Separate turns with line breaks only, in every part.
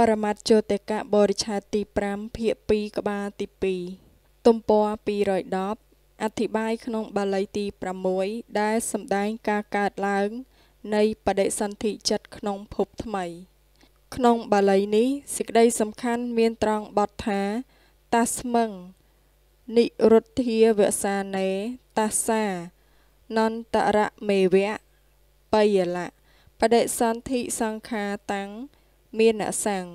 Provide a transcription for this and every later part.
បរមត្ថយោទកបរិច្ឆេទទី5ភាគ2ក្បាលទី2ទំព័រ210អធិប្បាយ ក្នុងបាលីទី6ដែលសម្ដែងការកើតឡើង នៃបដិសន្ធិចិត្តក្នុងភពថ្មី ក្នុង បាលីនេះសេចក្តីសំខាន់មានត្រង់បទថា តាស្មឹងនិរុទ្ធាវសាណេតាសានន្តរមេវៈបយលៈបដិសន្ធិសង្ខាតាំងមានសង្ឃ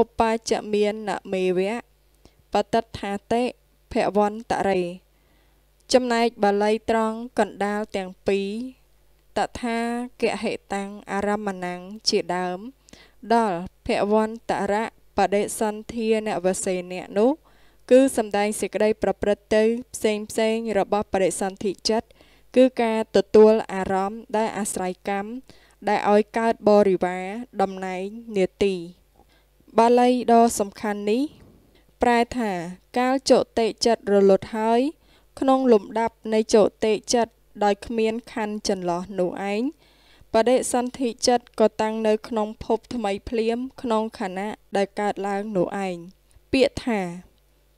ឧបាចមានមេវៈបតិដ្ឋាតិភវន្តរេចំណែកបាលីត្រង់កណ្ដាលទាំងពីរតថាគហេតាំងអរមណੰជាដើម ដល់ភវន្តរៈបដិសន្ធានវសេនៈនោះ គឺសំដែងសេចក្តីប្រព្រឹត្តទៅផ្សេងផ្សេងរបស់បដិសន្ធិចិត្តគឺការទទួលអារម្មណ៍ដែលអាស្រ័យកម្មដែលឲ្យកើតបរិវារតំណែងនាទីបាលីដ៏សំខាន់នេះប្រែថាកាលចុតិចិត្តរលត់ហើយ ក្នុងលំដាប់នៃចុតិចិត្តដោយគ្មានខណ្ឌចន្លោះនោះឯងបដិសន្ធិចិត្តក៏តាំងនៅក្នុងភពថ្មីភ្លាម ក្នុងខណៈដែលកើតឡើងនោះឯងពាក្យថា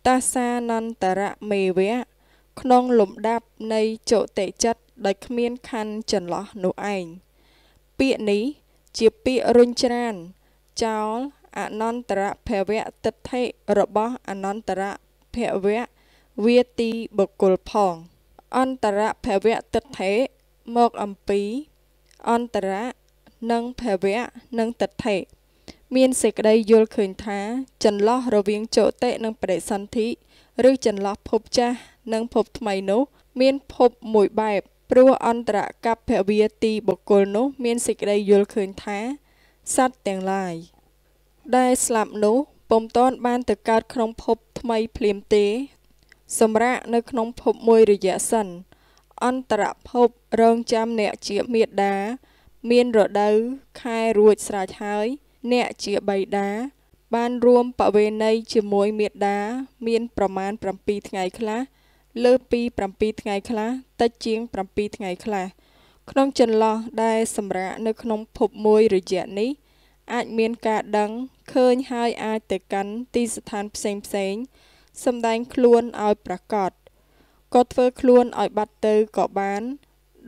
តាសានន្តរមេវៈក្នុងលំដាប់នៃចុតិចិត្តដោយគ្មានខណ្ឌចន្លោះនោះឯងពាក្យនេះជាពាក្យរុញច្រានចោលអនន្តរភវតិដ្ឋិរបស់អនន្តរភវៈវាទីបុគ្គលផង អន្តរភវតិដ្ឋិមកអំពី អន្តរនិងភវៈនិងតិដ្ឋិមានសេចក្តីយល់ឃើញថា ចន្លោះរវាងចុតិនិងបដិសន្ធិឬចន្លោះភពចាស់និងភពថ្មីនោះ មានភពមួយបែបព្រោះអន្តរកัพភវាទីបុគ្គលនោះមានសេចក្តីយល់ឃើញថា សត្វទាំងឡាយដែលស្លាប់នោះពុំតាន់បានទៅកើតក្នុងភពថ្មីភ្លាមទេ សម្រាប់នៅក្នុងភពមួយរយៈសិន អន្តរភពរងចាំអ្នកជាមេដា មានរដូវខែរួចស្រេចហើយ អ្នកជាបៃតាបានរួមបវេណីជាមួយមេដាមានប្រមាណ7ថ្ងៃខ្លះលើសពី7ថ្ងៃខ្លះតិចជាង7ថ្ងៃខ្លះក្នុងចន្លោះ ដែលសម្រាប់នៅក្នុងភពមួយរយៈនេះ អាចមានការដឹងឃើញហើយអាចទៅកាន់ទីស្ថានផ្សេងផ្សេងសម្ដែងខ្លួនឲ្យប្រកបក៏ធ្វើខ្លួនឲ្យបាត់ទៅក៏បាន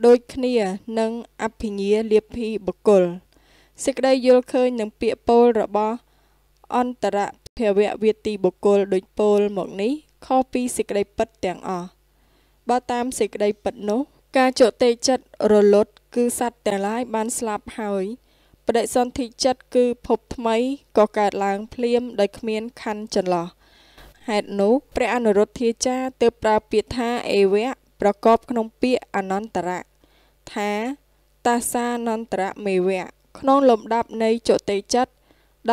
ដូចគ្នានឹងអភិញាលាភីបុគ្គលសេចក្តីយល់ឃើញនឹងពាក្យពោលរបស់អន្តរភវៈវាទីបុគ្គលដូចពោលមកនេះខុសពីសេចក្តីពិតទាំងអស់បើតាមសេចក្តីពិតនោះ ការជតេចិត្តរលត់គឺសត្វទាំងឡាយបានស្លាប់ហើយបដិសន្ធិចិត្តគឺភពថ្មីក៏កើតឡើងភ្លាមដោយគ្មានខណ្ឌចន្លោះហេតុនោះ ព្រះអនុរុទ្ធាចារទើបប្រើពាក្យថាអេវៈប្រកបក្នុងពាក្យអនន្តរៈថា តាសានន្តរមេវៈក្នុងលំដាប់នៃចតេចិត្ត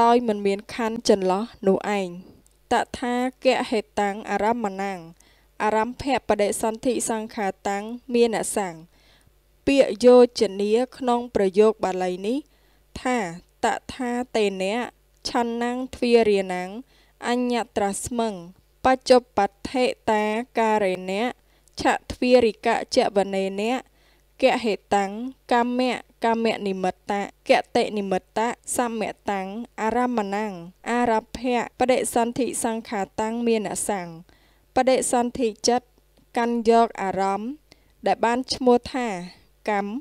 ដោយមិនមានខណ្ឌចន្លោះនោះឯង។តថាគហេតាំងអរមណាំងអរំភៈបដិសន្ធិសង្ខាតាំងមានអសង្ឃពាក្យយោជនាក្នុងប្រយោគបាលីនេះ ថាតថាតេនៈឆន្នាំងទ្វារានាំងអញ្ញត្រាស្មឹងបច្ចុប្បដ្ឋេតាការេណៈឆទ្វារិកៈចវនេណៈកហេតាំងកម្មៈកម្មនិមិត្តៈកតិនិមិត្តៈសម្មតាំងអរមណੰអរភៈបដិសន្ធិសង្ខាតាំងមានសង្ឃបដិសន្ធិចិត្តកាន់យកអារម្មណ៍ដែលបានឈ្មោះថា កម្ម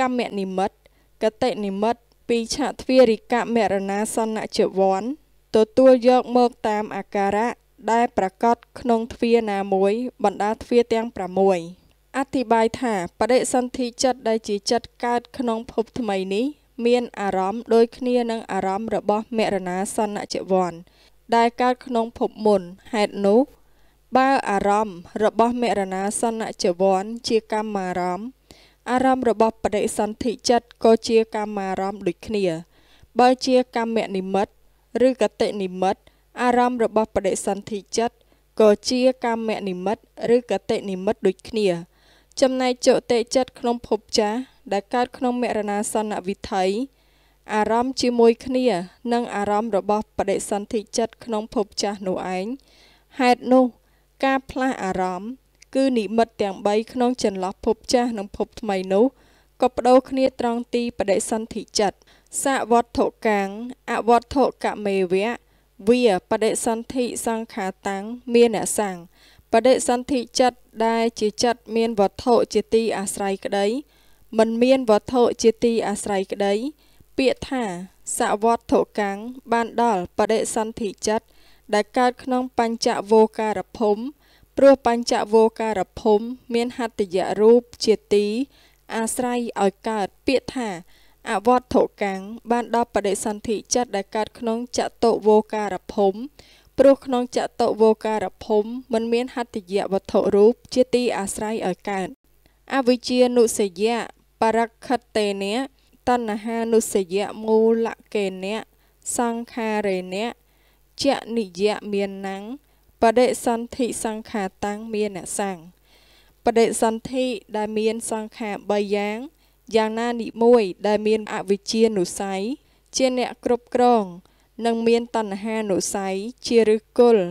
កម្មនិមិត្តកតិនិមិត្តពីឆទ្វារិកមរណាសនជវ័នទទួលយកមកតាមអាការៈដែលប្រកបក្នុងទ្វារណាមួយ បណ្ដាទ្វារទាំង6អធិប្បាយថាបដិសន្ធិចិត្តដែលជាចិត្តកើតក្នុងភពថ្មីនេះមានអារម្មណ៍ដូចគ្នានឹងអារម្មណ៍របស់មរណាសនជវ័នដែលកើតក្នុងភពមុនហេតុនោះ បើអារម្មណ៍របស់មរណាសនជវ័នជាកម្មអារម្មណ៍អារម្មណ៍របស់បដិសន្ធិចិត្តក៏ជាកម្មអារម្មណ៍ដូចគ្នា បើជាកម្មនិមិត្តឬកតិនិមិត្តអារម្មណ៍របស់បដិសន្ធិចិត្តក៏ជាកម្មនិមិត្តឬកតិនិមិត្តដូចគ្នាចំណែកចុតិចិត្តក្នុងភពចាស់ដែលកើតក្នុងមរណាសនវិថីអារម្មណ៍ជាមួយគ្នានឹងអារម្មណ៍របស់បដិសន្ធិចិត្តក្នុងភពចាស់នោះឯងហេតុនោះ ការផ្លាស់អារម្មណ៍គឺនិមិត្តទាំង3ក្នុងចន្លោះភពចាស់និងភពថ្មីនោះក៏បដូរគ្នាត្រង់ទីបដិសន្ធិចិត្តសវត្ថុកាំងអវត្ថុកមេវៈវាបដិសន្ធិសង្ខាតាំងមានអ្នកសាំងបដិសន្ធិចិត្តដែលជាចិត្តមានវត្ថុជាទីអាស្រ័យក្តីមិនមានវត្ថុជាទីអាស្រ័យក្តីពាក្យថាសវត្ថុកាំងបានដល់បដិសន្ធិចិត្តដែលកើតក្នុងបញ្ចវោការភូមិព្រោះបញ្ចវោការភូមិមានហត្តយរូបជាទី អាស្រ័យឲ្យកើតពាក្យថាអវត្ថុកាំងបានដល់បដិសន្ធិចិត្តដែលកើតក្នុងចតុវោការភូមិព្រោះក្នុងចតុវោការភូមិមិនមានហត្ថយៈវត្ថុរូបជាទីអាស្រ័យឲ្យកើតអវិជ្ជានុសយៈបរខិតេនៈតណ្ហានុសយៈមូលកេនៈសង្ខារេនៈជនិយៈមានណੰងបដិសន្ធិសង្ខាតាំងមានសង្ឃបដិសន្ធិដែលមានសង្ខា3យ៉ាងយ៉ាងណានិមួយដែលមានអវិជ្ជានុស័យជាអ្នកគ្រប់គ្រងនិងមានតណ្ហានុស័យជាឫសគល់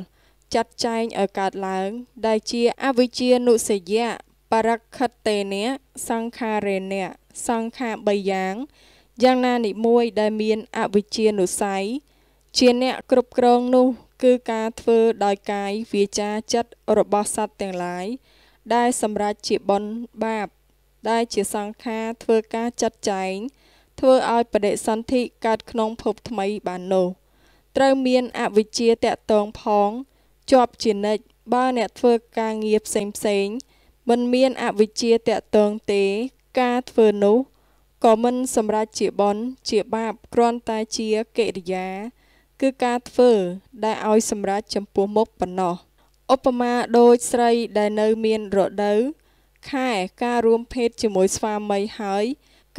ចាត់ចែងឲ្យកើតឡើង ដែលជាអវិជ្ជានុសយៈបរខិតតេនៈសង្ខារេនៈសង្ខា3យ៉ាងយ៉ាងណានិមួយដែលមានអវិជ្ជានុស័យជាអ្នកគ្រប់គ្រងនោះគឺការធ្វើដោយកាយវាចាចិត្តរបស់សត្វទាំងឡាយដែលសម្រាប់ជាបុណ្យបាប ដែលជាសង្ខារធ្វើការចាត់ចែងធ្វើឲ្យបដិសន្ធិកើតក្នុងភពថ្មីបាននោះត្រូវមានអវិជ្ជាតាក់ទងផងជាប់ជានិច្ចបើអ្នកធ្វើការងារផ្សេងផ្សេងមិនមានអវិជ្ជាតាក់ទងទេ ការធ្វើនោះក៏មិនសម្រេចជាបនជាបាបគ្រាន់តែជាកិរិយា គឺការធ្វើដែលឲ្យសម្រេចចំពោះមុខប៉ុណ្ណោះឧបមាដូចស្រីដែលនៅមានរដូវខែការរួមភេទជាមួយស្វាមីហើយ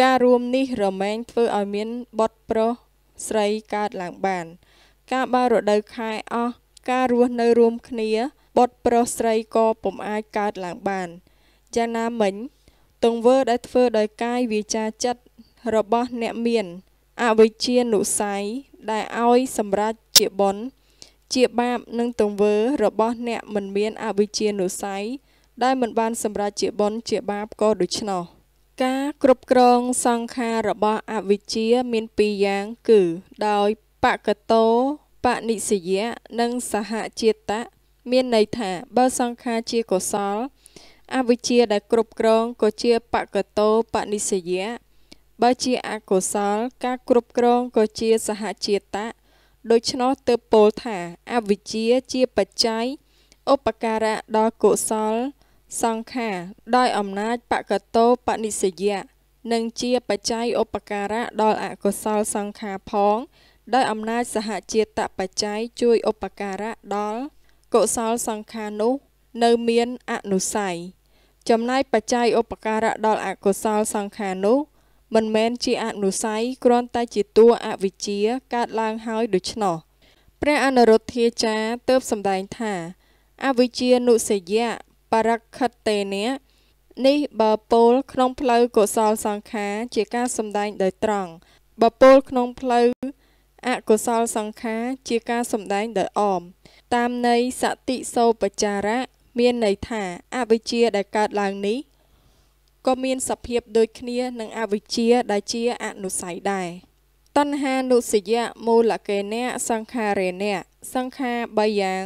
ការរួមនេះរមែងធ្វើឲ្យមានបុត្រប្រុសស្រីកើតឡើងបានកាលបើរដូវខែអស់ការរស់នៅរួមគ្នា បុតប្រុសស្រីក៏ពុំអាចកើតឡើងបានយ៉ាងណាមិញទង្វើដែលធ្វើដោយកាយវាចាចិត្តរបស់អ្នកមានអវិជ្ជានុស័យដែលឲ្យសម្រេចជាបុណ្យជាបាបនឹងទង្វើរបស់អ្នកមិនមានអវិជ្ជានុស័យដែលមិនបាន សម្រេចជាបុណ្យជាបាបក៏ដូច្នោះការគ្រប់គ្រងសង្ខាររបស់អវិជ្ជាមានពីរយ៉ាងគឺ ដោយបកតោបនិស្សយៈនិងសហចេតៈមានន័យថាបើសង្ខារជាកុសលអវិជ្ជាដែលគ្រប់គ្រងក៏ជាបកតោបនិស្សយៈបើជាអកុសលការគ្រប់គ្រងក៏ជាសហចេតៈដូច្នោះទើបពោលថាអវិជ្ជាជាបច្ច័យឧបការៈដល់កុសល សង្ខារដោយអំណាចបកតោបនិស្សយៈនិងជាបច្ច័យឧបការៈដល់អកុសលសង្ខារផងដោយអំណាចសហជាតិតបច្ច័យជួយឧបការៈដល់កុសលសង្ខារនោះ នៅមានអនុស័យចំណាយបច្ច័យឧបការៈដល់អកុសលសង្ខារនោះមិនមែនជាអនុស័យគ្រាន់តែជាតួអវិជ្ជាកើតឡើងហើយដូច្នោះ ព្រះអនុរុទ្ធាចារ្យទើបសម្ដែងថាអវិជ្ជានុសយៈបរខិតតេនៈនេះបើពលក្នុងផ្លូវកុសលសង្ខារជាការសម្ដែងដោយត្រង់បើពលក្នុងផ្លូវអកុសលសង្ខារជាការសំដែងដោយអម តាមន័យសតិសោបចារៈមានន័យថាអវិជ្ជាដែលកើតឡើងនេះក៏មានសភាពដូចគ្នានឹងអវិជ្ជាដែលជាអនុស័យដែរតណ្ហានុសយៈមូលកេណៈសង្ខារេណៈសង្ខារ3យ៉ាង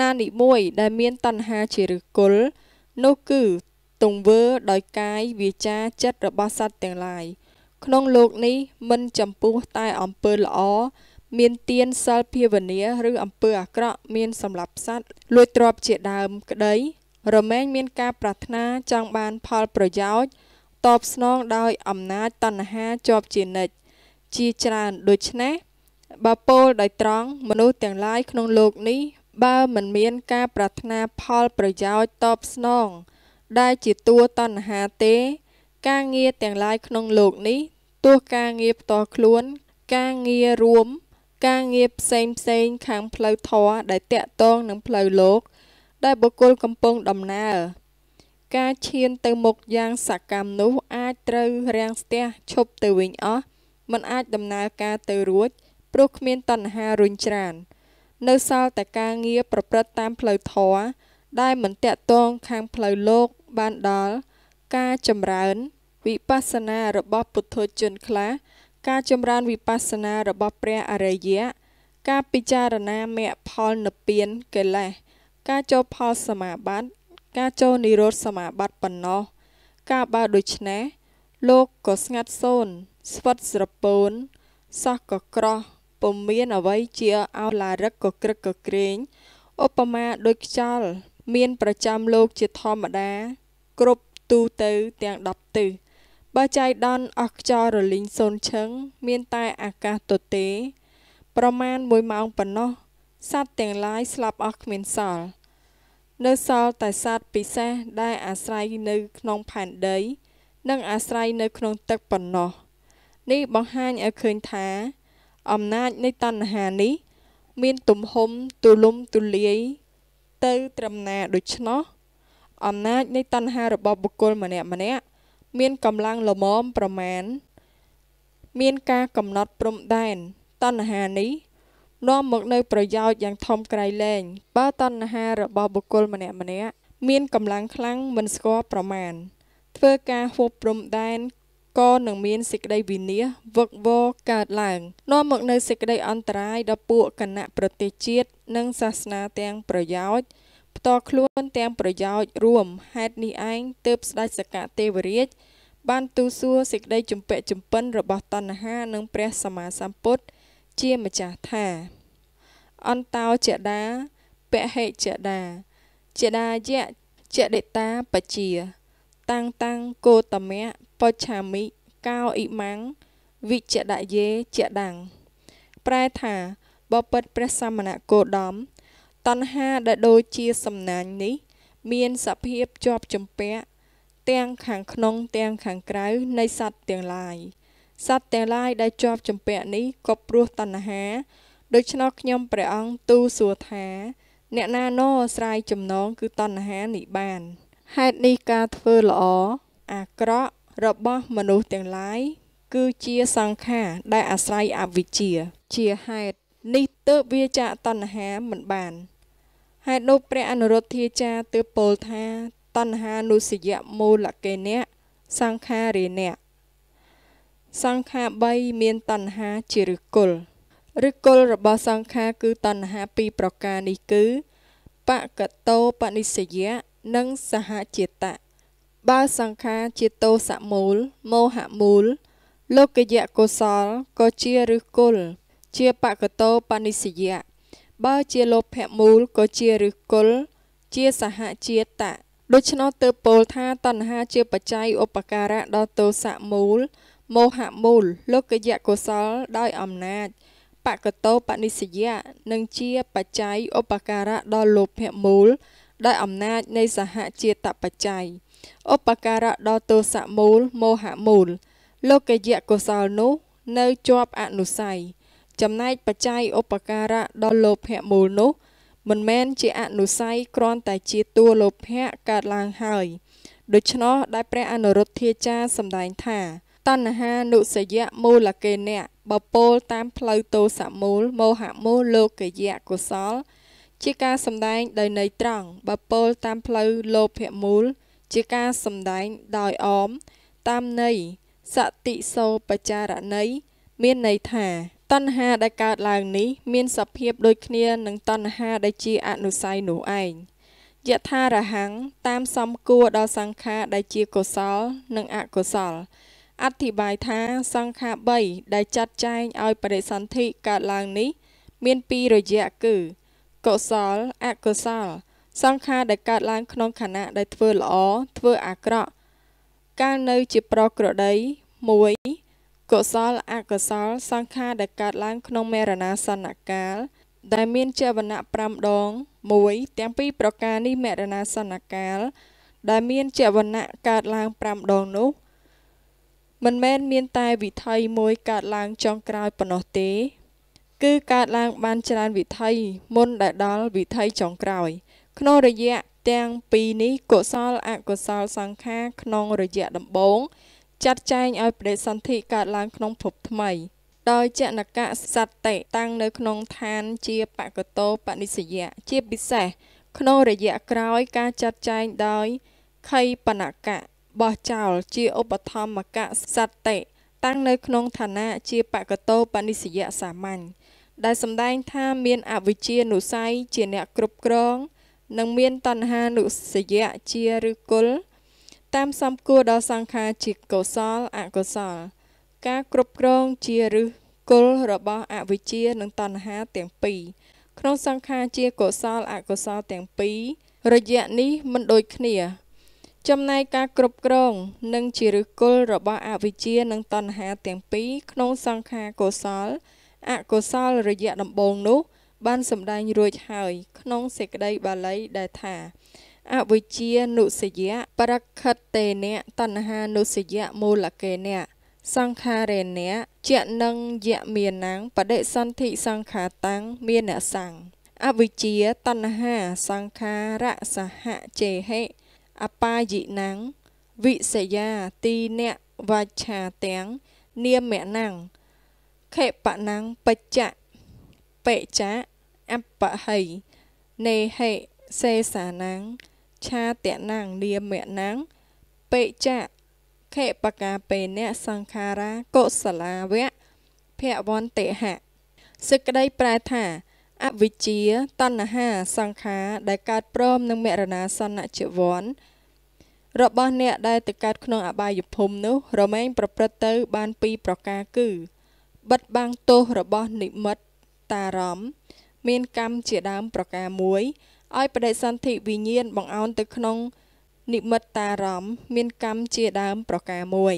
ណានិមួយដែលមានតណ្ហាជាឫសគល់នោះគឺទង្វើដោយកាយវាចាចិត្តរបស់សត្វទាំងឡាយក្នុងលោកនេះមិនចំពោះតែអំពើល្អមានទានសិលភាវនាឬអំពើអាក្រក់មានសម្លាប់សត្វលួចទ្រព្យជាដើមក្តីរមែងមានការប្រាថ្នាចង់បានផលប្រយោជន៍តបស្នងដោយអំណាចតណ្ហាជាប់ជានិច្ចជាច្រើនដូច្នេះបើពោលដោយត្រង់មនុស្សទាំងឡាយក្នុងលោកនេះបើមិនមានការប្រាថ្នាផលប្រយោជន៍តបស្នងដែលជាតួតណ្ហាទេ ការងារទាំងឡាយក្នុងលោកនេះទោះការងារផ្ទាល់ខ្លួនការងាររួម ការងារផ្សេងផ្សេងខាងផ្លូវធម៌ដែលតាក់ទងនឹងផ្លូវលោកដែលបុគ្គលកំពុងដំណើរការឈានទៅមុខយ៉ាងសកម្មនោះអាចត្រូវរាំងស្ទះឈប់ទៅវិញអស់មិនអាចដំណើរការទៅរួច ព្រោះគ្មានតណ្ហារុញច្រាននៅសល់តែការងារប្រព្រឹត្តតាមផ្លូវធម៌ដែលមិនតាក់ទងខាងផ្លូវលោកបានដល់ការចម្រើនវិបស្សនារបស់ពុទ្ធជនខ្លះការចម្រើនវិបស្សនារបស់ព្រះអរិយៈការពិចារណាមគ្គផលនិព្វានកិលេសការចូលផលសមាបត្តិការចូលនិរោធសមាបត្តិបំណោះការបើដូច្នេះលោកក៏ស្ងាត់សូន្យស្វិតស្រពូនសោះក៏ក្រោះពុំមានអ្វីជាអោឡារឹកក៏ក្រឹកក៏ក្រែងឧបមាដូចខ្យល់មានប្រចាំលោកជាធម្មតា គ្រប់ទូទៅទាំង10ទិសបើចៃដន្យអស់ខ្យល់រលីងសូន្យឈឹង មានតែអាកាសទទេ ប្រមាណ1ម៉ោងប៉ុណ្ណោះសត្វទាំងឡាយស្លាប់អស់គ្មានសល់នៅសល់តែសត្វពិសេសដែលអាស្រ័យនៅ ក្នុងផែនដី និងអាស្រ័យនៅក្នុងទឹកប៉ុណ្ណោះនេះបង្ហាញឲ្យឃើញថា អំណាចនៃតណ្ហានេះមានទំហំទូលំទូលាយទៅត្រឹមណាដូច្នោះ អំណាចនៃតណ្ហារបស់បុគ្គលម្នាក់ម្នាក់មានកម្លាំងល្មមប្រមាណមានការកំណត់ព្រំដែនតណ្ហានេះនាំមកនៅ ប្រយោជន៍យ៉ាងធំក្រៃលែងបើតណ្ហារបស់បុគ្គលម្នាក់ម្នាក់មានកម្លាំងខ្លាំងមិនស្គាល់ប្រមាណធ្វើការហួបព្រំដែនក៏នឹងមានសេចក្តីវិនាសវឹកវរកើតឡើងនាំមកនៅសេចក្តីអន្តរាយដល់ពួកគណៈប្រទេសជាតិនិងសាសនាទាំងប្រយោជន៍ផ្ទាល់ខ្លួនទាំងប្រយោជន៍រួមហេតុនេះឯងទើបស្ដេចសកៈទេវរាជបានទូសួរសេចក្តីជំពាក់ជំពិនរបស់តណ្ហា និងព្រះសម្មាសម្ពុទ្ធជាម្ចាស់ថាអន្តោចេតាពហិចេតាចេតាយៈចេដេតាបជាតាំងតាំងគោតមៈបច្ឆាមិកោអ៊ីម៉ាំងវិជ្ជដយេចេតាំងប្រែថាបបិទ្ធព្រះសមណគោដមតណ្ហាដែលដូចជាសំណាញ់នេះ មានសភាពជាប់ជំពាក់ទាំងខាងក្នុងទាំងខាងក្រៅនៃសត្វទាំងឡាយសត្វទាំងឡាយដែលជាប់ជំពាក់នេះក៏ព្រោះតណ្ហាដូច្នោះខ្ញុំព្រះអង្គទូលសួរថា អ្នកណាណោស្រ័យចំណងគឺតណ្ហានេះបានហេតុនេះការធ្វើល្អអាក្រក់របស់មនុស្សទាំងឡាយ គឺជាសង្ខារដែលអាស្រ័យអវិជ្ជា ជាហេតុនេះទើបវាចាក់តណ្ហាមិនបានហេតុនោះព្រះអនុរុទ្ធាចារទើបពោលថាតណ្ហានុសយមូលកេណៈសង្ខារេណៈសង្ខារ3មានតណ្ហាជាឫសគល់ឫសគល់របស់សង្ខារគឺតណ្ហាពីរប្រការនេះគឺបកតោបនិសយៈនិងសហចេតៈបើសង្ខារជាទោសមូលមោហមូល លោកយៈកុសលក៏ជាឫសគល់ជាបកតោបនិសយៈបើជាលោភៈមូលក៏ជាឫសគល់ជាសហជាតិតៈដូច្នោះទើបពោលថាតណ្ហាជាបច្ច័យឧបការៈដល់ទោសៈមូលមោហៈមូលលោកយៈកុសលដោយអំណាចបកតោបនិសយៈនិងជាបច្ច័យឧបការៈដល់លោភៈមូលដោយអំណាចនៃសហជាតិបច្ច័យឧបការៈដល់ទោសៈមូលមោហៈមូល លោកយៈកុសលនោះនៅជាប់អនុស័យចំណែកបច្ច័យឧបការៈដល់លោភៈមូលនោះ មិនមែនជាអនុស័យគ្រាន់តែជាតួលោភៈកើតឡើងហើយដូច្នោះដែលព្រះ អនុរុទ្ធាចារសម្ដែងថាតណ្ហានុសយៈមូលកេនៈបពោលតាមផ្លូវទោសមូលមោហមូលលោកយៈកុសល ជាការសម្ដែងដោយន័យត្រង់បពោលតាមផ្លូវលោភៈមូល ជាការសម្ដែងដោយអមតាមន័យសតិសោបចារណីមានន័យថាតណ្ហាដែលកើតឡើងនេះមានសភាពដូចគ្នានឹងតណ្ហាដែលជាអនុស័យនោះឯងយថារហੰងតាមសំគួរដល់សង្ខារដែលជាកុសលនិងអកុសល អធិប្បាយថា សង្ខារ3ដែលចាត់ចែងឲ្យបរិសន្ធិកើតឡើងនេះមានពីររយៈគឺកុសលអកុសល សង្ខារដែលកើតឡើងក្នុងខណៈដែលធ្វើល្អធ្វើអាក្រក់កាលនៅជាប្រក្រតី1កុសលអកុសលសង្ខារដែលកើតឡើងក្នុងមរណាសនកាលដែលមានចេវនៈ5ដង1ទាំងពីរប្រការនេះមរណាសនកាលដែលមានចេវនៈកើតឡើង5ដងនោះ មិនមែនមានតែវិថីមួយកើតឡើងចុងក្រោយប៉ុណ្ណោះទេ គឺកើតឡើងបានច្រើនវិថីមុនដែលដល់វិថីចុងក្រោយក្នុងរយៈទាំងពីរនេះកុសលអកុសលសង្ខារក្នុងរយៈដំបូងចាត់ចែងឲ្យបដិសន្ធិកើតឡើងក្នុងភពថ្មីដោយចណកៈសត្តេតាំង នៅក្នុងឋានជា បកតោបនិសយៈជាពិសេសក្នុងរយៈក្រោយការចាត់ចែងដោយខៃបណកៈបោះចោលជាឧបធម្មកៈសត្តេតាំងនៅក្នុងឋានៈជាបកតោបនិសយៈសាមញ្ញដែលសម្ដែងថាមានអវិជ្ជានុស័យជាអ្នកគ្រប់គ្រង និងមានតណ្ហានុសយៈជាឬគុលតាមសំគួរដល់សង្ខារជាកុសលអកុសល ការគ្រប់គ្រងជាឫសគល់របស់អវិជ្ជា និងតណ្ហាទាំងពីរក្នុងសង្ខារជាកុសលអកុសលទាំងពីររយៈនេះមិនដូចគ្នា ចំណែកការគ្រប់គ្រងនិងជាឫសគល់របស់អវិជ្ជា និងតណ្ហាទាំងពីរក្នុងសង្ខារកុសល អកុសលរយៈដំបូងនោះ បានសម្ដែងរួចហើយ ក្នុងសេចក្តីបាលីដែលថាអវិជ្ជានុសយៈប្រខិតតេនៈតណ្ហានុសយៈមូលកេនៈសង្ខារេនៈជនឹងយមានังបដិសន្ធិសង្ខាតាំងមានសង្ឃអវិជ្ជាតណ្ហាសង្ខារសហចេហិអបាយិណังវិសយាទីនៈវច្ឆាទាំង នាមណังខេបណังបច្ចៈបេចៈអបហិនេហិសេសាណังឆាតណាំងនាមណាំងបេចៈខេបកាពេនៈសង្ខារាកុសលាវៈភវន្តិហៈសេចក្តីប្រែថា អវិជ្ជាតណ្ហាសង្ខារដែលកើតព្រមនឹងមរណាសនៈជីវ័នរបស់អ្នកដែលទៅកើតក្នុងអបាយភូមិនោះ រមែងប្រព្រឹត្តទៅបានពីរប្រការគឺ បិទបាំងទោសរបស់និមិត្តតារម្មណ៍មានកម្មជាដើមប្រការមួយឲ្យបដិសន្ធិវិញ្ញាណបង្អោនទៅក្នុងនិមិត្តតារម្មណ៍មានកម្មជាដើមប្រការមួយ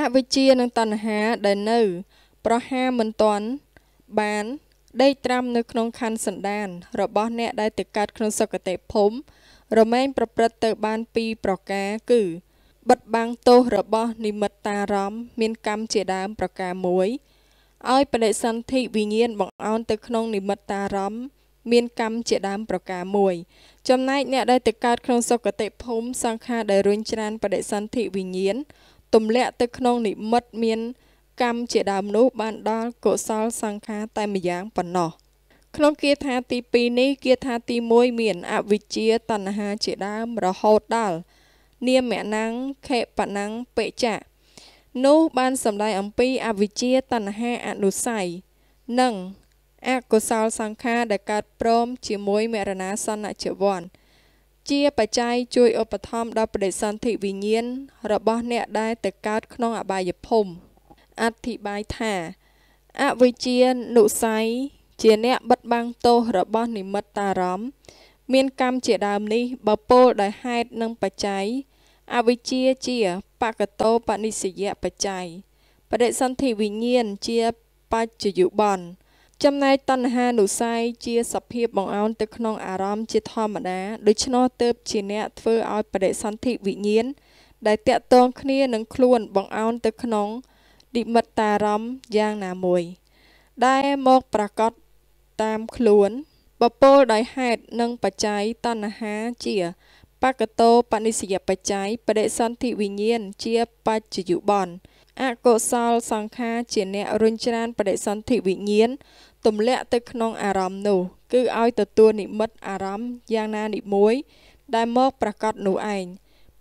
អវិជ្ជានិងតណ្ហាដែលនៅប្រហាមិនទាន់បានដេកត្រាំនៅក្នុងខណ្ឌសន្តានរបស់អ្នកដែលទៅកើតក្នុងសុគតិភូមិរមែងប្រព្រឹត្តទៅបានពីរប្រការគឺ បិទបាំងទោសរបស់និមិត្តតារម្មណ៍មានកម្មជាដើមប្រការមួយឲ្យបដិសន្ធិវិញ្ញាណបង្អោនទៅក្នុងនិមិត្តអារម្មណ៍មានកម្មជាដើមប្រការមួយ ចំណែកអ្នកដែលទៅកើតក្នុងសុគតិភូមិសង្ខារដែលរុញច្រានបដិសន្ធិវិញ្ញាណទម្លាក់ទៅក្នុងនិមិត្តមានកម្មជាដើមនោះ បានដល់កុសលសង្ខារតែម្យ៉ាងប៉ុណ្ណោះក្នុងគាថាទី2នេះគាថាទី1មានអវិជ្ជាតណ្ហាជាដើមរហូតដល់នាមណាំងខេបណាំងពេចៈនោះបានសម្ដែងអំពីអវិជ្ជាតណ្ហាអនុស័យនិង អកុសលសង្ខារដែលកើតព្រមជាមួយមរណាសន្នជវ័នជាបច្ច័យជួយឧបត្ថម្ភដល់បដិសន្ធិវិញ្ញាណរបស់អ្នកដែលទៅកើតក្នុងអបាយភូមិអធិប្បាយថាអវិជ្ជានុស័យជាអ្នកបិទបាំងទោសរបស់និមិត្តអារម្មណ៍មានកម្មជាដើមនេះបើពោលដោយហេតុនិងបច្ច័យអវិជ្ជាជាបកតោបនិសយបច្ច័យបដិសន្ធិវិញ្ញាណជាបច្ចយុបនចំណែកតណ្ហានុស័យជា សភាពបង្អោនទៅក្នុងអារម្មណ៍ជាធម្មតាដូច្នោះទើបជាអ្នកធ្វើឲ្យបដិសន្ធិវិញ្ញាណដែលតាក់ទងគ្នានឹងខ្លួនបង្អោនទៅក្នុងនិមិត្តអារម្មណ៍យ៉ាងណាមួយ ដែលមកប្រកបតាមខ្លួន បពលដោយហេតុនិងបច្ច័យតណ្ហាជាបកតោបនិសយបច្ច័យបដិសន្ធិវិញ្ញាណជាបច្ចយុបនអកុសលសង្ខារជាអ្នករុញច្រានបដិសន្ធិវិញ្ញាណទម្លាក់ទៅក្នុងអារម្មណ៍នោះ គឺឲ្យទទួលនិមិត្តអារម្មណ៍យ៉ាងណានិមួយ ដែលមកប្រកបនោះឯង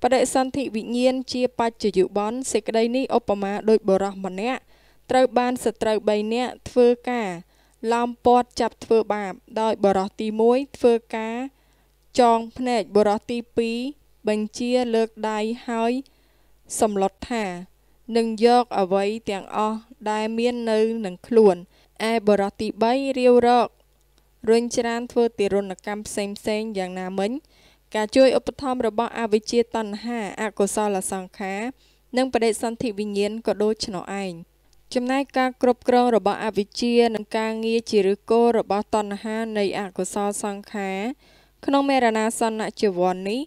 បដិសន្ធិវិញ្ញាណជាបច្ចយុបនសេចក្តីនេះឧបមាដូចបរោះម្នាក់ត្រូវបានសត្រូវ3នាក់ធ្វើការឡោមព័ទ្ធចាប់ធ្វើបាប ដោយបរោះទី1ធ្វើការចងភ្នែកបុរសទី2បញ្ជាលើកដៃហើយសំឡុតថានឹងយកអ្វីទាំងអស់ដែលមាននៅនឹងខ្លួនឯបុរសទី3រាវរករញច្រានធ្វើទារុណកម្មផ្សេងផ្សេងយ៉ាងណាមិញការជួយឧបត្ថម្ភរបស់អវិជ្ជាតណ្ហាអកុសលសង្ខារនិងបដិសន្ធិវិញ្ញាណក៏ដូចឆ្នោឯងចំណែកការគ្រប់គ្រងរបស់អវិជ្ជានិងការងារជាឫសគល់របស់តណ្ហានៃអកុសលសង្ខារក្នុងមរណាសនៈជីវ័ននេះ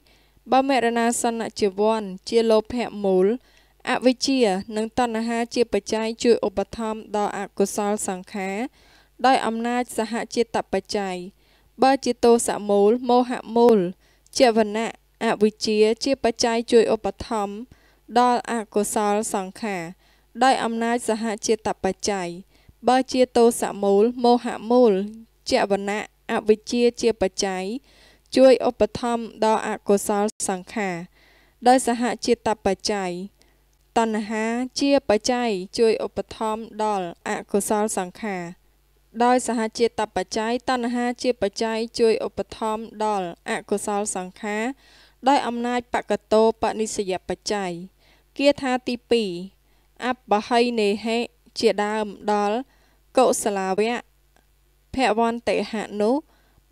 បើមរណាសនៈជីវ័នជាលោភៈមូលអវិជ្ជានិងតណ្ហាជាបច្ច័យជួយឧបត្ថម្ភដល់អកុសលសង្ខារដោយអំណាចសហចេតបច្ច័យបើជាទោសៈមូលមោហៈមូលជាវណៈអវិជ្ជាជាបច្ច័យជួយឧបត្ថម្ភដល់អកុសលសង្ខារដោយអំណាចសហចេតបច្ច័យបើជាទោសៈមូលមោហៈមូលជាវណៈអវិជ្ជាជាបច្ច័យជួយឧបត្ថម្ភដល់អកុសលសង្ខារដោយសហជាតបច្ច័យតណ្ហាជាបច្ច័យជួយឧបត្ថម្ភដល់អកុសលសង្ខារដោយសហជាតបច្ច័យតណ្ហាជាបច្ច័យជួយឧបត្ថម្ភដល់អកុសលសង្ខារដោយអំណាចបកតោបនិសយបច្ច័យគាថាទី2អបហិនេហេជាដើមដល់កុសលាវៈភវន្តិហៈនោះ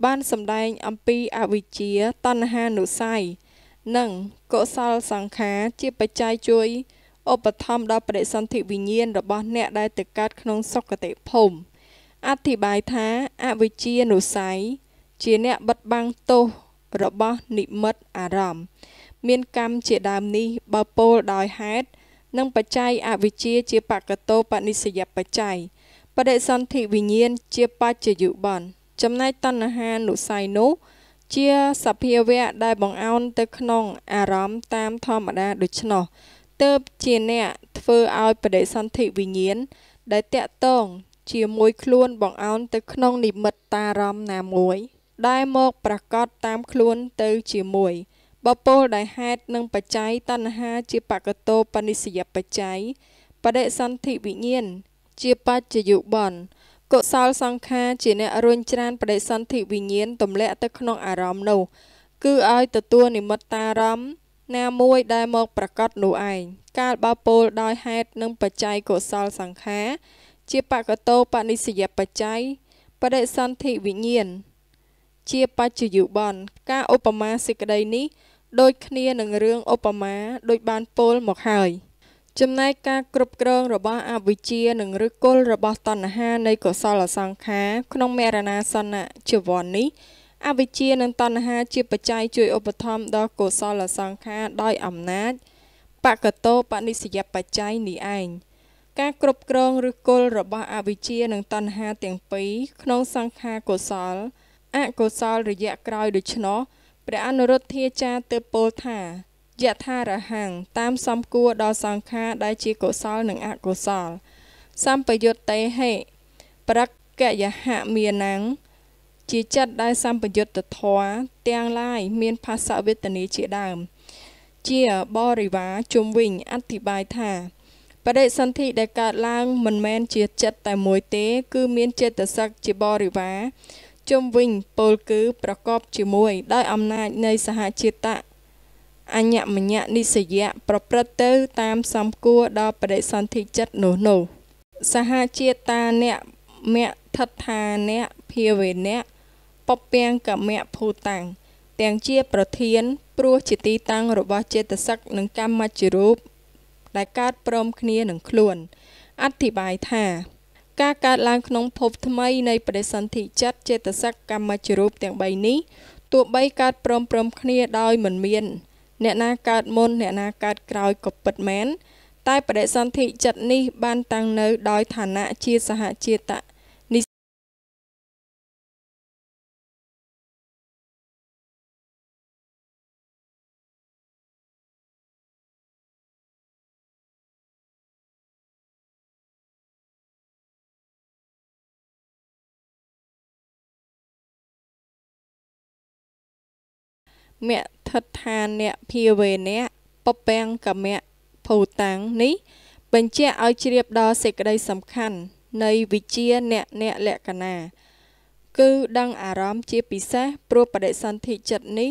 បានសម្ដែងអំពីអវិជ្ជាតណ្ហានុស័យនិងកុសលសង្ខារជាបច្ច័យជួយឧបត្ថម្ភដល់បដិសន្ធិវិញ្ញាណរបស់អ្នកដែលទៅកើតក្នុងសុគតិភូមិអធិប្បាយថាអវិជ្ជានុស័យជាអ្នកបិទបាំងទោសរបស់និមិត្តអារម្មណ៍មានកម្មជាដើមនេះបើពោលដោយហេតុនិង បច្ច័យអវិជ្ជា ជាបកតោបនិស្សយបច្ច័យបដិសន្ធិវិញ្ញាណជាបច្ចយុបន្តចំណែកតណ្ហានុស័យនោះ ជាសភាវៈដែលបង្អោនទៅក្នុង អារម្មណ៍តាមធម្មតាដូច្នោះទើបជាអ្នកធ្វើឲ្យបដិសន្ធិវិញ្ញាណដែលតាក់ទងជាមួយខ្លួនបង្អោនទៅក្នុងនិមិត្តតារម្មណ៍ណាមួយ ដែលមកប្រកាសតាមខ្លួនទៅជាមួយ បពលដែលហេតុនិង បច្ច័យតណ្ហាជាបកតោបនិសយបច្ច័យបដិសន្ធិវិញ្ញាណជាបច្ចយុបនកុសលសង្ខារជាអ្នករុញច្រានបដិសន្ធិវិញ្ញាណទម្លាក់ទៅក្នុងអារម្មណ៍នោះគឺឲ្យទទួលនិមិត្តតារម្មណ៍ណាមួយដែលមកប្រកបនោះឯងកាលបើពោលដោយហេតុនិងបច្ច័យកុសលសង្ខារ ជាបកតោបនិសយបច្ច័យបដិសន្ធិវិញ្ញាណជាបច្ចយុបនការឧបមាសេចក្តីនេះដូចគ្នានឹងរឿងឧបមាដូចបានពោលមកហើយ។ចំណែកការគ្រប់គ្រងរបស់អវិជ្ជានិងឫសគល់របស់តណ្ហានៃកុសលអសង្ខារក្នុងមរណាសនៈជីវ័ននេះអវិជ្ជានិងតណ្ហាជាបច្ច័យជួយឧបត្ថម្ភដល់កុសលសង្ខារដោយអំណាចបកតោបនិសយបច្ច័យនេះឯងការគ្រប់គ្រងឬគល់របស់អវិជ្ជានិងតណ្ហាទាំងពីរក្នុងសង្ខារកុសលអកុសលរយៈក្រោយដូច្នោះព្រះអនុរុទ្ធាចារទើបពោលថាយថារហੰតាមសំគួរដល់សង្ខារដែលជាកុសលនិងអកុសលសម្បយុត្តេហេប្រកយហមានាំងជាចិត្តដែលសម្បយុទ្ធធរទាំងឡាយមានភាសវេទនីជាដើម ជាបរិវារជុំវិញអธิบายថាបដិសន្ធិដែលកើតឡើងមិនមែនជាចិត្តតែមួយទេគឺ មានចេតសិកជាបរិវារជុំវិញពលគឺប្រកបជាមួយដោយអំណាចនៃសហជាតិអញ្ញមញ្ញនិសយៈប្រព្រឹត្តទៅតាមសំគួរដល់បរិសន្ធិចិត្តនោះនោះសហជាតានៈមៈថដ្ឋានៈភាវេនៈពពាំងកមៈភូតាំងទាំងជាប្រធានព្រោះជាទីតាំងរបស់ចេតសិកនិងកម្មជ្ជរូប ដែលកើតព្រមគ្នានឹងខ្លួន អធិប្បាយថាការកើតឡើងក្នុង ភពថ្មីនៃបដិសន្ធិចិត្តចេតសិកកម្មជ្ជរូបទាំង3នេះទោះបីកើតព្រមព្រមគ្នាដោយមិនមានអ្នកណាកើតមុនអ្នកណាកើតក្រោយក៏ពិតមែនតែបដិសន្ធិចិត្តនេះ បានតាំងនៅដោយឋានៈជា សហជាតៈមដ្ឋិដ្ឋានៈភាវេនៈពពាំងកមៈភូតាំងនេះ បញ្ជាក់ឲ្យជ្រាបដល់សេចក្តីសំខាន់នៃវិជាអ្នកអ្នកលក្ខណា គឺដឹងអារម្មណ៍ជាពិសេសព្រោះបដិសន្ធិចិត្តនេះ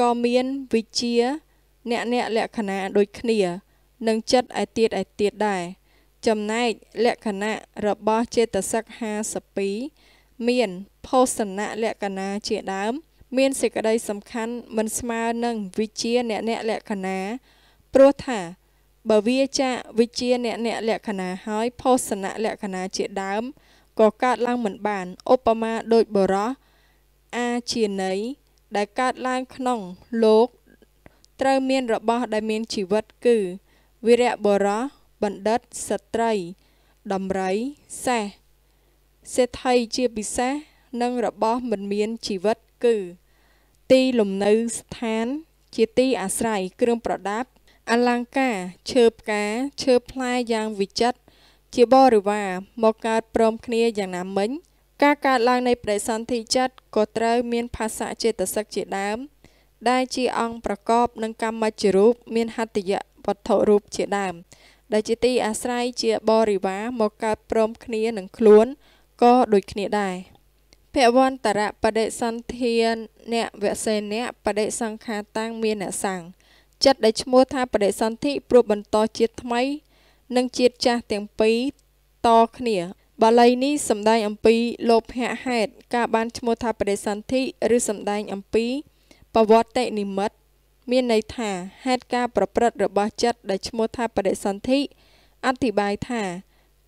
ក៏មានវិជា អ្នកអ្នកលក្ខណា ដូចគ្នានិងចិត្តឯទៀតឯទៀតដែរចំណែកលក្ខណៈរបស់ចេតសិក52មានភោសនៈលក្ខណាជាដើមមានសេចក្តីសំខាន់មិនស្មើនឹងវិជាអ្នកអ្នកលក្ខណាព្រោះថា បើវាចាវិជាអ្នក អ្នកលក្ខណាហើយផោសនៈលក្ខណាជាដើមក៏កើតឡើងមិនបានឧបមាដូចបរោះអាជាណីដែលកើតឡើងក្នុង លោកត្រូវមានរបស់ ដែលមានជីវិតគឺវីរៈបរោះបណ្ឌិតស្ត្រីដំរីសេះសេដ្ឋីជាពិសេសនិងរបស់មិនមានជីវិតគឺទីលំនៅស្ថានជាទីអាស្រ័យគ្រឿងប្រដាប់អលង្ការឈើផ្កាឈើផ្លែយ៉ាងវិចិត្រជាបរិវារមកកើតព្រមគ្នាយ៉ាងណាមិញការកើតឡើងនៃប្រសន្ធិចិត្តក៏ត្រូវមានភាសៈចេតសិកជាដើមដែលជាអង្គប្រកបនឹងកម្មជ្ជរូបមានហត្ថយវត្ថុរូបជាដើមដែលជាទីអាស្រ័យជាបរិវារមកកើតព្រមគ្នានឹងខ្លួនក៏ដូចគ្នាដែរ។ភវន្តរៈបដិសន្ធិអ្នកវសេនៈបដិសង្ខាតាំងមានអ្នកសង្ឃចិត្តដែលឈ្មោះថាបដិសន្ធិព្រោះបន្តជាតិថ្មី និងជាតិចាស់ទាំងពីរតគ្នាបាលីនេះសម្ដែងអំពីលោភៈហេតុការបានឈ្មោះថាបដិសន្ធិឬសម្ដែងអំពីបវត្តិនិមិត្តមានន័យថាហេតុការ ប្រព្រឹត្តរបស់ចិត្តដែលឈ្មោះថាបដិសន្ធិអធិប្បាយថា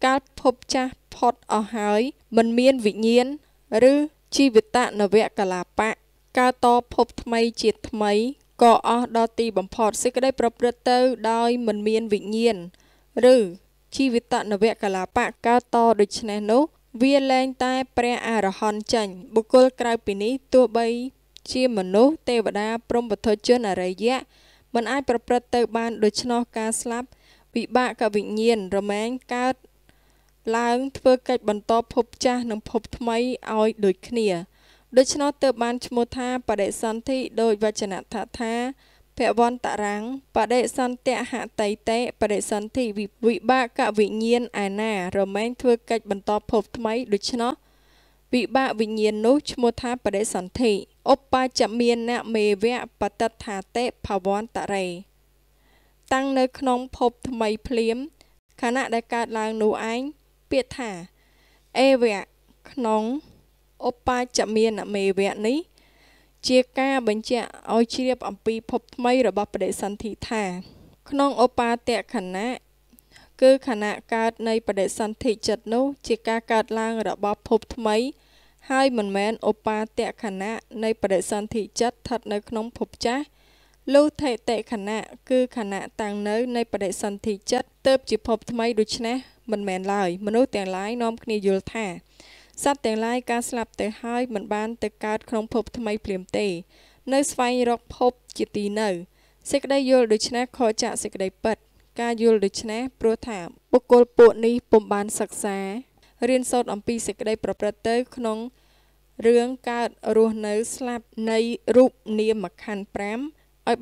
កាលភពចាស់ផុតអស់ហើយមិនមានវិញ្ញាណឬជីវតនវកលាបៈកើតតភពថ្មីជាតិថ្មីក៏អស់ដល់ទីបំផុតសេចក្តីប្រព្រឹត្តទៅដោយមិនមានវិញ្ញាណឬជីវតនវកលាបៈកើតតដូច្នេះនោះ វាលែងតែ ព្រះអរហន្តចេញបុគ្គលក្រៅពីនេះទោះបីជាមនុស្សទេវតា ព្រំពធជនអរិយៈមិនអាច ប្រព្រឹត្តទៅបានដូច្នោះការស្លាប់វិបាកកវិញ្ញាណរមែងកើតឡើងធ្វើកិច្ចបន្តភពចាស់និងភពថ្មីឲ្យ ដូចគ្នាដូច្នោះទើបបានឈ្មោះថាបដិសន្ធិដោយវចនៈថាថាភវន្តរាំងបដិសន្តហតៃតេបដិសន្ធិវិបាកវិញ្ញាណឯណារមែងធ្វើកិច្ចបន្តភពថ្មី ដូច្នោះវិបាកវិញ្ញាណនោះឈ្មោះថាបដិសន្ធិឧបាចមានៈមេវៈបតតថាតេភវន្តរេ តាំងនៅក្នុងភពថ្មីភ្លាមខណៈដែលកើតឡើងនោះឯងពាក្យថាអេវៈក្នុងឧបាចមានមេវៈនេះជាការបញ្ជាក់ឲ្យជ្រាបអំពីភពថ្មីរបស់បដិសន្ធិថា ក្នុងឧបាទខណៈគឺខណៈកើតនៃបដិសន្ធិចិត្តនោះ ជាការកើតឡើង របស់ភពថ្មីហើយមិនមែនឧបាទខណៈនៃបដិសន្ធិចិត្តស្ថិតនៅក្នុងភពចាស់លុថេតិខណៈគឺខណៈតាំងនៅនៃបដិសន្ធិចិត្តទៅជាភពថ្មីដូច្នេះមិនមែនឡើយមនុស្សទាំងឡាយនាំគ្នាយល់ថា សត្វទាំងឡាយការស្លាប់ទៅហើយមិនបានទៅកើតក្នុងភព ថ្មីភ្លាមទេ នៅ ស្វែងរកភព ជាទីនៅសេចក្តីយល់ដូច្នេះខកចាកសេចក្តីពិត ការយល់ដូច្នេះព្រោះថាបុគ្គលពួកនេះពុំបានសិក្សារៀនសូត្រអំពីសេចក្តីប្រព្រឹត្តទៅក្នុងរឿងកើតរស់នៅស្លាប់នៃរូបនាមខណ្ឌ5ឲ្យ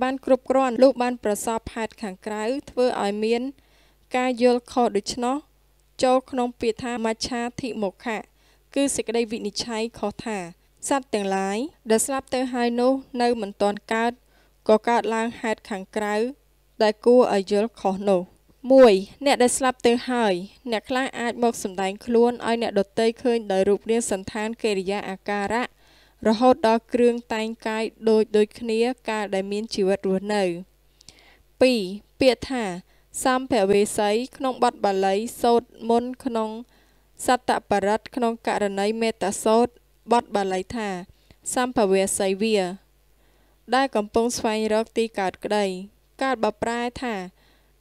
បាន គ្រប់គ្រាន់លុះបានប្រសពផែតខាងក្រៅធ្វើឲ្យមាន ការយល់ខុសដូច្នោះចូលក្នុងពាក្យថាមច្ឆាធិមុខៈគឺសេចក្តីវិនិច្ឆ័យខុសថា សត្វទាំងឡាយដែលស្លាប់ទៅហើយនោះនៅមិនទាន់កើតក៏កើតឡើងហេតុខាងក្រៅដែលគួរឲ្យយល់ខុសនោះ1អ្នកដែលស្លាប់ទៅហើយ អ្នកខ្លះអាចមកសម្ដែងខ្លួនឲ្យអ្នកដតីឃើញដោយរូបរាងសន្តានកិរិយាអាការៈរហូតដល់គ្រឿងតែងកាយដូចដូចគ្នាកាលដែលមានជីវិតរស់នៅ2ពាក្យថាសម្ភវេសីក្នុងបទបាលីសូត្រមុនក្នុងសត្តបរិត្តក្នុងករណីមេត្តាសូត្របទបាលីថាសម្ភវេសីវាដែលកំពុងស្វែងរកទីកើតក្តីកាលបើប្រែថា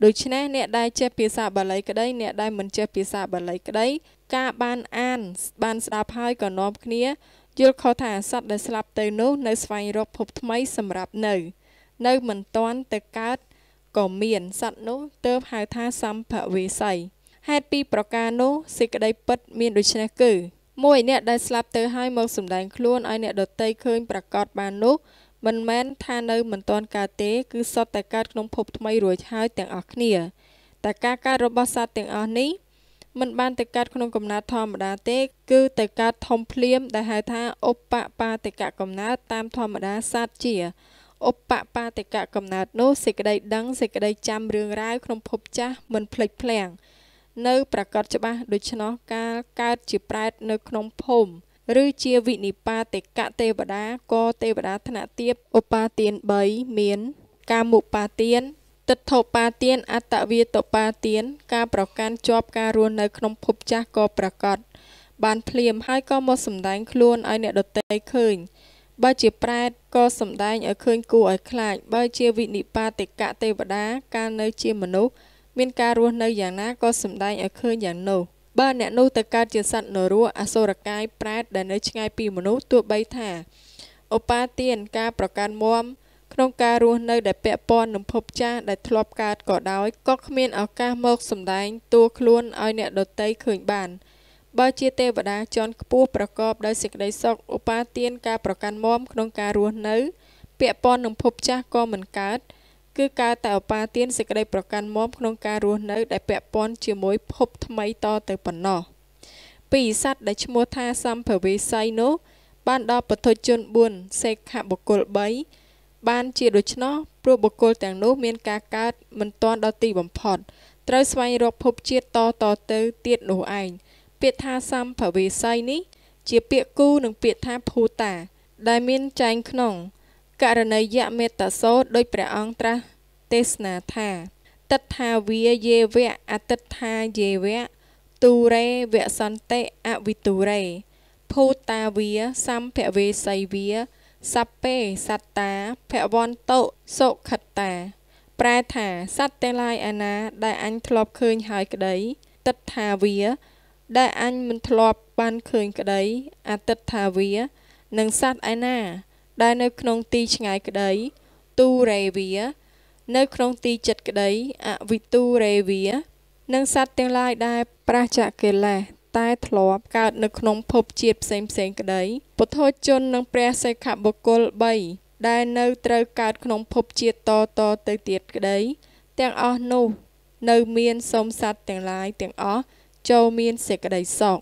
ដូច្នេះអ្នកដែលចេះភាសាបាលីក្តីអ្នកដែលមិនចេះភាសាបាលីក្តីការបានអានបានស្ដាប់ហើយក៏នាំគ្នាយល់ខុសថាសត្វដែលស្លាប់ទៅនោះនៅស្វែងរកភពថ្មីសម្រាប់នៅនៅមិនទាន់ទៅកើតក៏មានសត្វនោះទើបហៅថាសម្ភវេស័យហេតុពីរប្រការនោះសេចក្តីពិត មានដូច្នេះគឺមួយអ្នកដែលស្លាប់ទៅហើយមកសម្ដែងខ្លួនឲ្យអ្នកដតីឃើញប្រកបបាននោះមិនមែនថានៅមិនទាន់កើតទេ គឺសុទ្ធតែកើតក្នុងភពថ្មីរួចហើយទាំងអស់គ្នាតែការកើតរបស់សត្វទាំងអស់នេះមិនបានទៅកើតក្នុងកំណើតធម្មតាទេ គឺទៅកើតធំភ្លាម ដែលហៅថាឧបបបាតិកកំណើតតាមធម្មតាសត្វជាឧបបតិកៈកំណើតនោះសេចក្តីដឹងសេចក្តីចាំរឿងរ៉ាវក្នុងភពចាស់មិនភ្លេចភ្លាំងនៅប្រកបច្បាស់ដូច្នោះការកើតជាប្រែតនៅក្នុងភូមិឬជាវិនិបាតិកៈទេវតាក៏ទេវតាថ្នាក់ទាបឧបាទាន3មាន កាមុបាទានទិដ្ឋោបាទានអត្តវាតបាទានការប្រកាន់ជាប់ការរស់នៅក្នុងភពចាស់ក៏ប្រកបបានភ្លាមហើយក៏មកសម្ដែងខ្លួនឲ្យអ្នកដតីឃើញបើជាប្រែតក៏សម្ដែងឲ្យឃើញគួរឲ្យខ្លាចបើជាវិនិបាតិកៈទេវតា កាលនៅជាមនុស្សមានការរស់នៅយ៉ាងណាក៏សម្ដែងឲ្យឃើញយ៉ាងនោះបើអ្នកនោះទៅកើតជាសត្វនរោអសុរកាយប្រែតដែលនៅឆ្ងាយពីមនុស្សទោះបីថាឧបាទានការប្រកាន់មមក្នុងការរស់នៅដែលពាក់ព័ន្ធនឹងភពចាស់ដែលធ្លាប់កើតក៏ដោយក៏គ្មានឱកាសមកសម្ដែងតួខ្លួនឲ្យអ្នកដទៃឃើញបាន។បើជាទេវតាជាន់ខ្ពស់ប្រកបដោយសេចក្តីសុខឧបាទានការប្រកាន់មមក្នុងការរស់នៅពាក់ព័ន្ធនឹងភពចាស់ក៏មិនកើតគឺកើតតែឧបាទានសេចក្តីប្រកាន់មមក្នុងការរស់នៅដែលពាក់ព័ន្ធជាមួយភពថ្មីតទៅប៉ុណ្ណោះពីសត្វដែលឈ្មោះថាសម្ភវេស័យនោះបានដល់ពុទ្ធជន4សេខបុគ្គល3បានជាដូច្នោះព្រោះបុគ្គលទាំងនោះមានការកើតមិនទាន់ដល់ទីបំផុតត្រូវស្វែងរកភពជាតិតតទៅទៀតនោះឯងពាក្យថាសម្ភវេស័យនេះ ជាពាក្យគូនឹងពាក្យថាភូតា ដែលមានចែងក្នុង ករណីយមេត្តាសោដោយព្រះអង្គត្រាស់ទេសនាថាតិដ្ឋាវាយេវៈអតិដ្ឋាយេវៈទូរេវសន្តិអវិទូរេ ភូតាវាសម្ភវេស័យវាសัพពេសត្តាភវន្តោសុខិតាប្រែថាសត្វទាំងឡាយអាណាដែលអញធ្លាប់ឃើញហើយក្តីតិដ្ឋាវាដែលអញមិនធ្លាប់ បានឃើញក្តីអតិតថាវានឹងសត្វឯណា ដែលនៅក្នុងទីឆ្ងាយក្តីទូរេវានៅក្នុងទីចិត្តក្តីអវិទូរេវានិងសត្វទាំងឡាយដែលប្រះចាកកិលេសតែធ្លាប់កើតនៅក្នុងភពជាតិផ្សេងផ្សេងក្តីពុទ្ធជននិងព្រះសិក្ខបុគ្គល3ដែលនៅត្រូវកើតក្នុងភពជាតិតតទៅទៀតក្តី ទាំងអស់នោះនៅមានសូមសត្វទាំងឡាយទាំងអស់จมีนเสกใดสอง